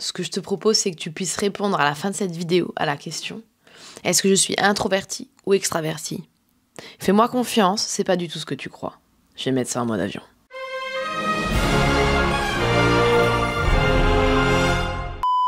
ce que je te propose, c'est que tu puisses répondre à la fin de cette vidéo à la question est-ce que je suis introverti ou extraverti Fais-moi confiance, c'est pas du tout ce que tu crois. Je vais mettre ça en mode avion.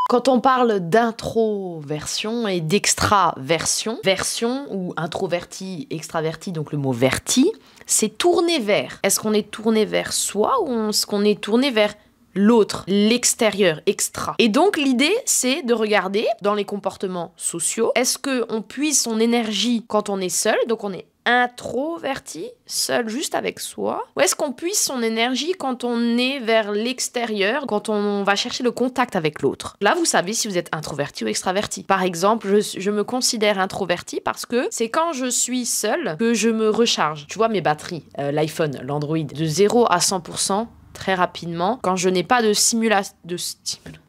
Quand on parle d'introversion et d'extraversion, version ou introverti, extraverti, donc le mot verti, c'est tourner vers. Est-ce qu'on est tourné vers soi ou est-ce qu'on est tourné vers l'autre, l'extérieur, extra. Et donc l'idée, c'est de regarder dans les comportements sociaux, est-ce que on puise son énergie quand on est seul, donc on est introverti, seul juste avec soi Ou est-ce qu'on puise son énergie quand on est vers l'extérieur, quand on va chercher le contact avec l'autre Là, vous savez si vous êtes introverti ou extraverti. Par exemple, je, me considère introverti parce que c'est quand je suis seul que je me recharge. Tu vois mes batteries, euh, l'iPhone, l'Android, de 0 à 100%, très rapidement quand je n'ai pas de simulation de stimulation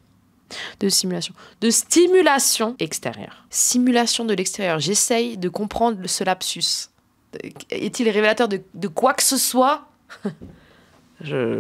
de simulation, de stimulation extérieure. Simulation de l'extérieur. J'essaye de comprendre ce lapsus. Est-il révélateur de, de quoi que ce soit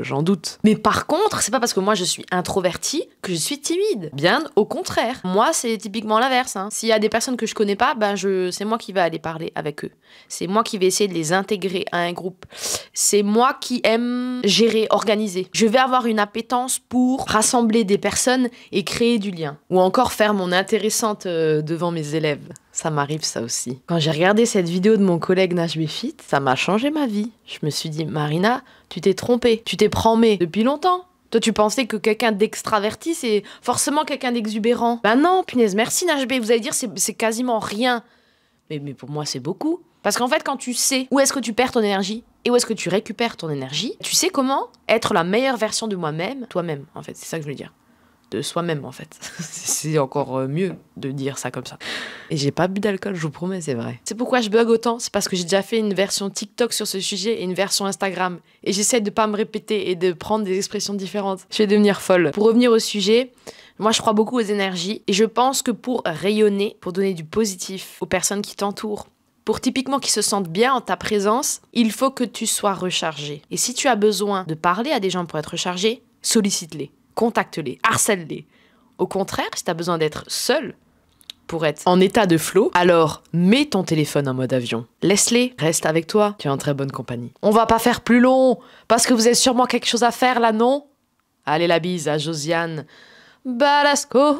j'en doute. Mais par contre, c'est pas parce que moi je suis introverti que je suis timide. Bien au contraire. Moi, c'est typiquement l'inverse. Hein. S'il y a des personnes que je connais pas, ben je, c'est moi qui vais aller parler avec eux. C'est moi qui vais essayer de les intégrer à un groupe. C'est moi qui aime gérer, organiser. Je vais avoir une appétence pour rassembler des personnes et créer du lien. Ou encore faire mon intéressante euh, devant mes élèves. Ça m'arrive ça aussi. Quand j'ai regardé cette vidéo de mon collègue Nash Fit, ça m'a changé ma vie. Je me suis dit, Marina, tu t'es trompée, tu t'es promée depuis longtemps. Toi, tu pensais que quelqu'un d'extraverti, c'est forcément quelqu'un d'exubérant. ben non, punaise, merci Nash vous allez dire, c'est quasiment rien. Mais, mais pour moi, c'est beaucoup. Parce qu'en fait, quand tu sais où est-ce que tu perds ton énergie et où est-ce que tu récupères ton énergie, tu sais comment être la meilleure version de moi-même, toi-même, en fait, c'est ça que je veux dire. De soi-même, en fait. c'est encore euh, mieux de dire ça comme ça. Et j'ai pas bu d'alcool, je vous promets, c'est vrai. C'est pourquoi je bug autant, c'est parce que j'ai déjà fait une version TikTok sur ce sujet et une version Instagram. Et j'essaie de pas me répéter et de prendre des expressions différentes. Je vais devenir folle. Pour revenir au sujet, moi, je crois beaucoup aux énergies et je pense que pour rayonner, pour donner du positif aux personnes qui t'entourent, pour typiquement qu'ils se sentent bien en ta présence, il faut que tu sois rechargé. Et si tu as besoin de parler à des gens pour être rechargé, sollicite-les, contacte-les, harcèle-les. Au contraire, si tu as besoin d'être seul, être en état de flow, alors mets ton téléphone en mode avion. Laisse-les, reste avec toi, tu es en très bonne compagnie. On va pas faire plus long, parce que vous avez sûrement quelque chose à faire là, non Allez la bise à Josiane Balasco